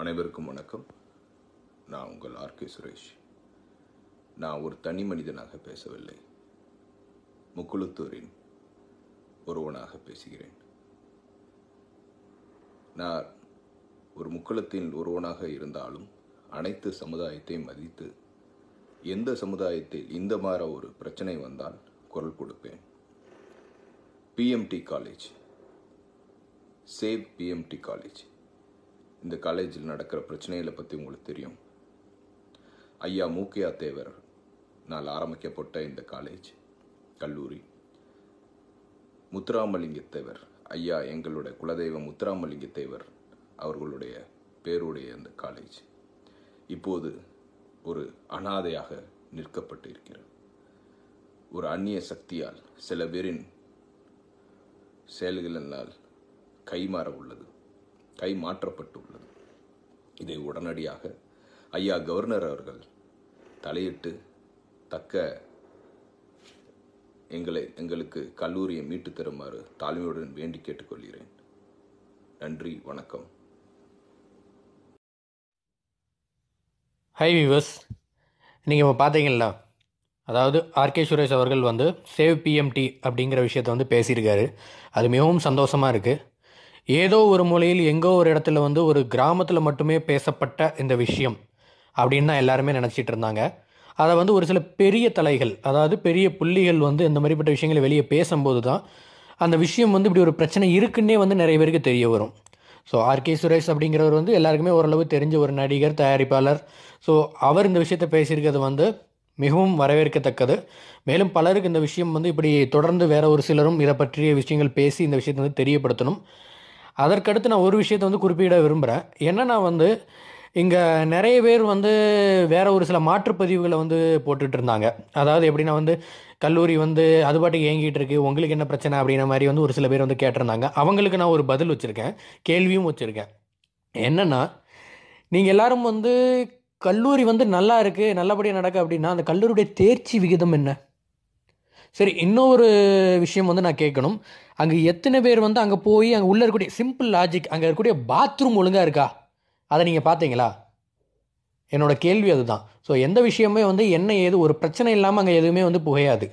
அனைவருக்கும் வணக்கம் நான் உங்கள் ஆர்கே சுரேஷ் நான் ஒரு தனி மனிதனாக பேசவில்லை முக்குளத்தூரின் ஒருவனாக பேசுகிறேன் நான் ஒரு முக்குளத்தின் ஒருவனாக இருந்தாலும் அனைத்து சமுதாயத்தையும் மதித்து எந்த சமுதாயத்தில் இந்த மாதிரி ஒரு பிரச்சனை வந்தால் குரல் கொடுப்பேன் PMT college save PMT college இந்த காலேஜில் நடக்கிற பிரச்சனைகளை பற்றி உங்களுக்கு தெரியும் ஐயா மூக்கையா தேவர் நான் ஆரம்பிக்கப்பட்ட இந்த காலேஜ் கல்லூரி முத்துராமலிங்க தேவர் ஐயா எங்களுடைய குலதெய்வம் முத்துராமலிங்க தேவர் அவர்களுடைய பேருடைய அந்த காலேஜ் இப்போது ஒரு அனாதையாக நிற்கப்பட்டு இருக்கிறது ஒரு அந்நிய சக்தியால் சில பேரின் செயல்களினால் கைமாற உள்ளது கை மாற்றப்பட்டுள்ளது இதை உடனடியாக ஐயா கவர்னர் அவர்கள் தலையிட்டு தக்க எங்களை எங்களுக்கு கல்லூரியை மீட்டு தருமாறு தாழ்மையுடன் வேண்டி கேட்டுக்கொள்கிறேன் நன்றி வணக்கம் ஹை விவஸ் நீங்கள் இப்போ பார்த்தீங்களா அதாவது ஆர்கே சுரேஷ் அவர்கள் வந்து சேவ் பிஎம்டி அப்படிங்கிற விஷயத்த வந்து பேசியிருக்காரு அது மிகவும் சந்தோஷமாக இருக்குது ஏதோ ஒரு மூலையில் எங்கோ ஒரு இடத்துல வந்து ஒரு கிராமத்தில் மட்டுமே பேசப்பட்ட இந்த விஷயம் அப்படின்னு தான் எல்லாருமே நினச்சிட்டு இருந்தாங்க அதை வந்து ஒரு சில பெரிய தலைகள் அதாவது பெரிய புள்ளிகள் வந்து இந்த மாதிரிப்பட்ட விஷயங்களை வெளியே பேசும்போது தான் அந்த விஷயம் வந்து இப்படி ஒரு பிரச்சனை இருக்குன்னே வந்து நிறைய பேருக்கு தெரிய வரும் ஸோ ஆர்கே சுரேஷ் அப்படிங்கிறவர் வந்து எல்லாருக்குமே ஓரளவு தெரிஞ்ச ஒரு நடிகர் தயாரிப்பாளர் ஸோ அவர் இந்த விஷயத்தை பேசியிருக்கிறது வந்து மிகவும் வரவேற்கத்தக்கது மேலும் பலருக்கு இந்த விஷயம் வந்து இப்படி தொடர்ந்து வேற ஒரு சிலரும் இதை பற்றிய விஷயங்கள் பேசி இந்த விஷயத்தை வந்து தெரியப்படுத்தணும் அதற்கடுத்து நான் ஒரு விஷயத்தை வந்து குறிப்பிட விரும்புகிறேன் என்னென்னா வந்து இங்கே நிறைய பேர் வந்து வேறு ஒரு சில மாற்றுப்பதிவுகளை வந்து போட்டுட்டு இருந்தாங்க அதாவது எப்படின்னா வந்து கல்லூரி வந்து அது பாட்டுக்கு இயங்கிட்டு இருக்கு உங்களுக்கு என்ன பிரச்சனை அப்படின்ற மாதிரி வந்து ஒரு சில பேர் வந்து கேட்டிருந்தாங்க அவங்களுக்கு நான் ஒரு பதில் வச்சுருக்கேன் கேள்வியும் வச்சுருக்கேன் என்னென்னா நீங்கள் எல்லோரும் வந்து கல்லூரி வந்து நல்லா இருக்குது நல்லபடியாக நடக்க அப்படின்னா அந்த கல்லூரியுடைய தேர்ச்சி விகிதம் என்ன சரி இன்னொரு விஷயம் வந்து நான் கேட்கணும் அங்கே எத்தனை பேர் வந்து அங்கே போய் அங்கே உள்ளே இருக்கக்கூடிய சிம்பிள் லாஜிக் அங்கே இருக்கக்கூடிய பாத்ரூம் ஒழுங்காக இருக்கா அதை நீங்கள் பார்த்தீங்களா என்னோட கேள்வி அதுதான் ஸோ எந்த விஷயமே வந்து என்ன ஏது ஒரு பிரச்சனை இல்லாமல் அங்கே எதுவுமே வந்து புகையாது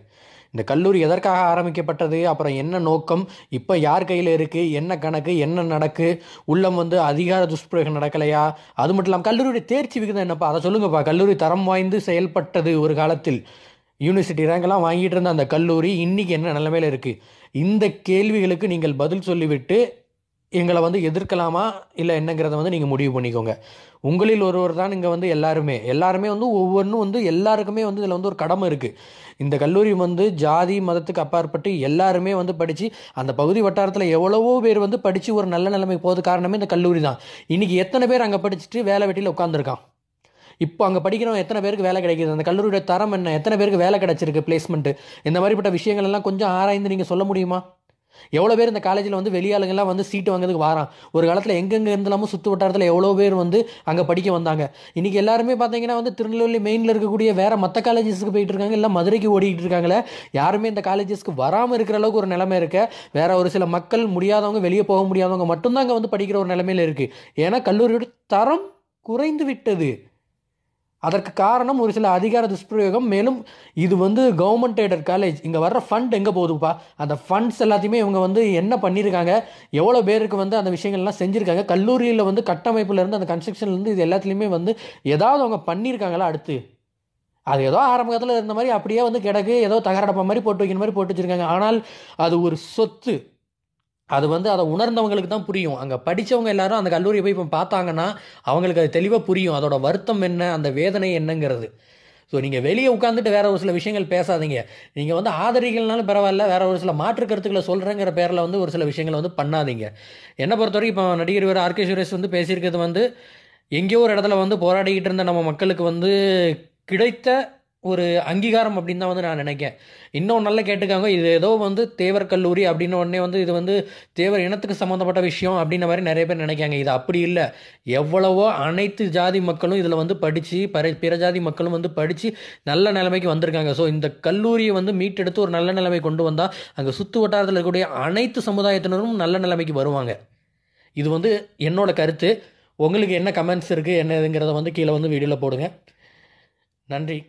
இந்த கல்லூரி எதற்காக ஆரம்பிக்கப்பட்டது அப்புறம் என்ன நோக்கம் இப்போ யார் கையில் இருக்குது என்ன கணக்கு என்ன நடக்கு உள்ளம் வந்து அதிகார துஷ்பிரயோகம் நடக்கலையா அது மட்டும் இல்லாமல் கல்லூரியுடைய தேர்ச்சி விகிதம் என்னப்பா அதை சொல்லுங்கப்பா கல்லூரி தரம் வாய்ந்து செயல்பட்டது ஒரு காலத்தில் யூனிவர்சிட்டி ரேங்கெல்லாம் வாங்கிட்டு இருந்த அந்த கல்லூரி இன்றைக்கி என்ன நிலைமையில் இருக்குது இந்த கேள்விகளுக்கு நீங்கள் பதில் சொல்லிவிட்டு எங்களை வந்து எதிர்க்கலாமா இல்லை என்னங்கிறத வந்து நீங்கள் முடிவு பண்ணிக்கோங்க உங்களில் ஒருவர் தான் இங்கே வந்து எல்லாருமே எல்லாருமே வந்து ஒவ்வொன்றும் வந்து எல்லாருக்குமே வந்து இதில் வந்து ஒரு கடமை இருக்குது இந்த கல்லூரி வந்து ஜாதி மதத்துக்கு அப்பாற்பட்டு எல்லாருமே வந்து படித்து அந்த பகுதி வட்டாரத்தில் எவ்வளவோ பேர் வந்து படித்து ஒரு நல்ல நிலைமைக்கு போகிறது காரணமே இந்த கல்லூரி தான் இன்றைக்கி எத்தனை பேர் அங்கே படிச்சுட்டு வேலை வெட்டியில் உட்காந்துருக்கான் இப்போ அங்கே படிக்கிறவங்க எத்தனை பேருக்கு வேலை கிடைக்கிது அந்த கல்லூரியோட தரம் என்ன எத்தனை பேருக்கு வேலை கிடைச்சிருக்கு பிளேஸ்மெண்ட்டு இந்த மாதிரிப்பட்ட விஷயங்கள் எல்லாம் கொஞ்சம் ஆராய்ந்து நீங்கள் சொல்ல முடியுமா எவ்வளோ பேர் இந்த காலேஜில் வந்து வெளியாளுங்கெல்லாம் வந்து சீட்டு வாங்குறதுக்கு வரான் ஒரு காலத்தில் எங்கெங்கே இருந்தாலும் சுற்று வட்டாரத்தில் எவ்வளோ பேர் வந்து அங்கே படிக்க வந்தாங்க இன்றைக்கி எல்லாருமே பார்த்தீங்கன்னா வந்து திருநெல்வேலி மெயினில் இருக்கக்கூடிய வேறு மற்ற காலேஜஸ்க்கு போயிட்டு இருக்காங்க இல்லை மதுரைக்கு ஓடிக்கிட்டு இருக்காங்களே யாருமே இந்த காலேஜஸ்க்கு வராமல் இருக்கிற அளவுக்கு ஒரு நிலைமை இருக்க வேற ஒரு சில மக்கள் முடியாதவங்க வெளியே போக முடியாதவங்க மட்டும்தான் அங்கே வந்து படிக்கிற ஒரு நிலைமையில் இருக்குது ஏன்னா கல்லூரியோட தரம் குறைந்து விட்டது அதற்கு காரணம் ஒரு சில அதிகார துஷ்பிரயோகம் மேலும் இது வந்து கவர்மெண்ட் எய்டட் காலேஜ் இங்கே வர்ற ஃபண்ட் எங்கே போகுதுப்பா அந்த ஃபண்ட்ஸ் எல்லாத்தையுமே இவங்க வந்து என்ன பண்ணியிருக்காங்க எவ்வளோ பேருக்கு வந்து அந்த விஷயங்கள்லாம் செஞ்சுருக்காங்க கல்லூரியில் வந்து கட்டமைப்புலேருந்து அந்த கன்ஸ்ட்ரக்ஷன்லேருந்து இது எல்லாத்துலேயுமே வந்து ஏதாவது அவங்க பண்ணியிருக்காங்களா அடுத்து அது ஏதோ ஆரம்ப காலத்தில் இருந்த மாதிரி அப்படியே வந்து கிடக்கு ஏதோ தகரடப்பா மாதிரி போட்டு வைக்கிற மாதிரி போட்டு வச்சுருக்காங்க ஆனால் அது ஒரு சொத்து அது வந்து அதை உணர்ந்தவங்களுக்கு தான் புரியும் அங்கே படித்தவங்க எல்லாரும் அந்த கல்லூரியை போய் இப்போ பார்த்தாங்கன்னா அவங்களுக்கு அது தெளிவாக புரியும் அதோட வருத்தம் என்ன அந்த வேதனை என்னங்கிறது ஸோ நீங்கள் வெளியே உட்காந்துட்டு வேறு ஒரு சில விஷயங்கள் பேசாதீங்க நீங்கள் வந்து ஆதரிகள்னாலும் பரவாயில்ல வேறு ஒரு சில மாற்று கருத்துக்களை சொல்கிறேங்கிற பேரில் வந்து ஒரு சில விஷயங்களை வந்து பண்ணாதீங்க என்னை பொறுத்த வரைக்கும் இப்போ நடிகர் வேறு ஆர்கே சுரேஷ் வந்து பேசியிருக்கிறது வந்து எங்கேயோ ஒரு இடத்துல வந்து போராடிக்கிட்டு இருந்த நம்ம மக்களுக்கு வந்து கிடைத்த ஒரு அங்கீகாரம் அப்படின்னு தான் வந்து நான் நினைக்கேன் இன்னும் நல்லா கேட்டுக்காங்க இது ஏதோ வந்து தேவர் கல்லூரி அப்படின்னு உடனே வந்து இது வந்து தேவர் இனத்துக்கு சம்மந்தப்பட்ட விஷயம் அப்படின்ன மாதிரி நிறைய பேர் நினைக்காங்க இது அப்படி இல்லை எவ்வளவோ அனைத்து ஜாதி மக்களும் இதில் வந்து படித்து பிற பிற ஜாதி மக்களும் வந்து படித்து நல்ல நிலைமைக்கு வந்திருக்காங்க ஸோ இந்த கல்லூரியை வந்து மீட்டெடுத்து ஒரு நல்ல நிலைமை கொண்டு வந்தால் அங்கே சுற்று வட்டாரத்தில் இருக்கக்கூடிய அனைத்து சமுதாயத்தினரும் நல்ல நிலைமைக்கு வருவாங்க இது வந்து என்னோட கருத்து உங்களுக்கு என்ன கமெண்ட்ஸ் இருக்குது என்னதுங்கிறத வந்து கீழே வந்து வீடியோவில் போடுங்க நன்றி